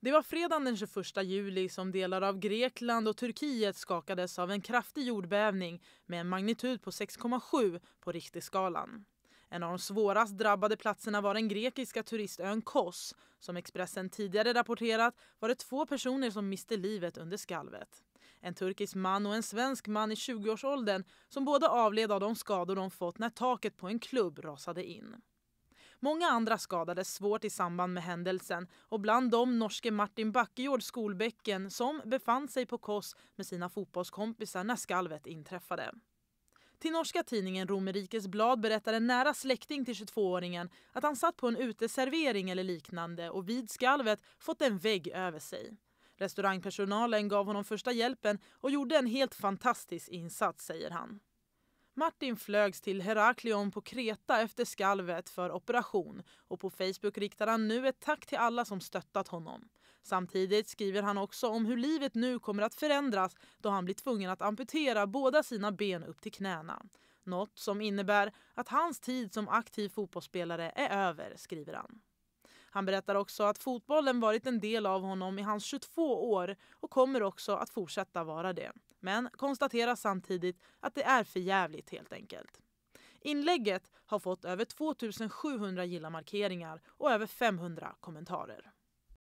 Det var fredagen den 21 juli som delar av Grekland och Turkiet skakades av en kraftig jordbävning med en magnitud på 6,7 på Richterskalan. En av de svårast drabbade platserna var den grekiska turistön Kos. Som Expressen tidigare rapporterat var det två personer som miste livet under skalvet. En turkisk man och en svensk man i 20-årsåldern som båda avled av de skador de fått när taket på en klubb rasade in. Många andra skadades svårt i samband med händelsen och bland dem norske Martin Backejord Skolbäcken som befann sig på Kos med sina fotbollskompisar när skalvet inträffade. Till norska tidningen Romerikes Blad berättar en nära släkting till 22-åringen att han satt på en uteservering eller liknande och vid skalvet fått en vägg över sig. Restaurangpersonalen gav honom första hjälpen och gjorde en helt fantastisk insats, säger han. Martin flögs till Heraklion på Kreta efter skalvet för operation och på Facebook riktar han nu ett tack till alla som stöttat honom. Samtidigt skriver han också om hur livet nu kommer att förändras då han blir tvungen att amputera båda sina ben upp till knäna. Något som innebär att hans tid som aktiv fotbollsspelare är över, skriver han. Han berättar också att fotbollen varit en del av honom i hans 22 år och kommer också att fortsätta vara det men konstaterar samtidigt att det är för jävligt helt enkelt. Inlägget har fått över 2700 gilla-markeringar och över 500 kommentarer.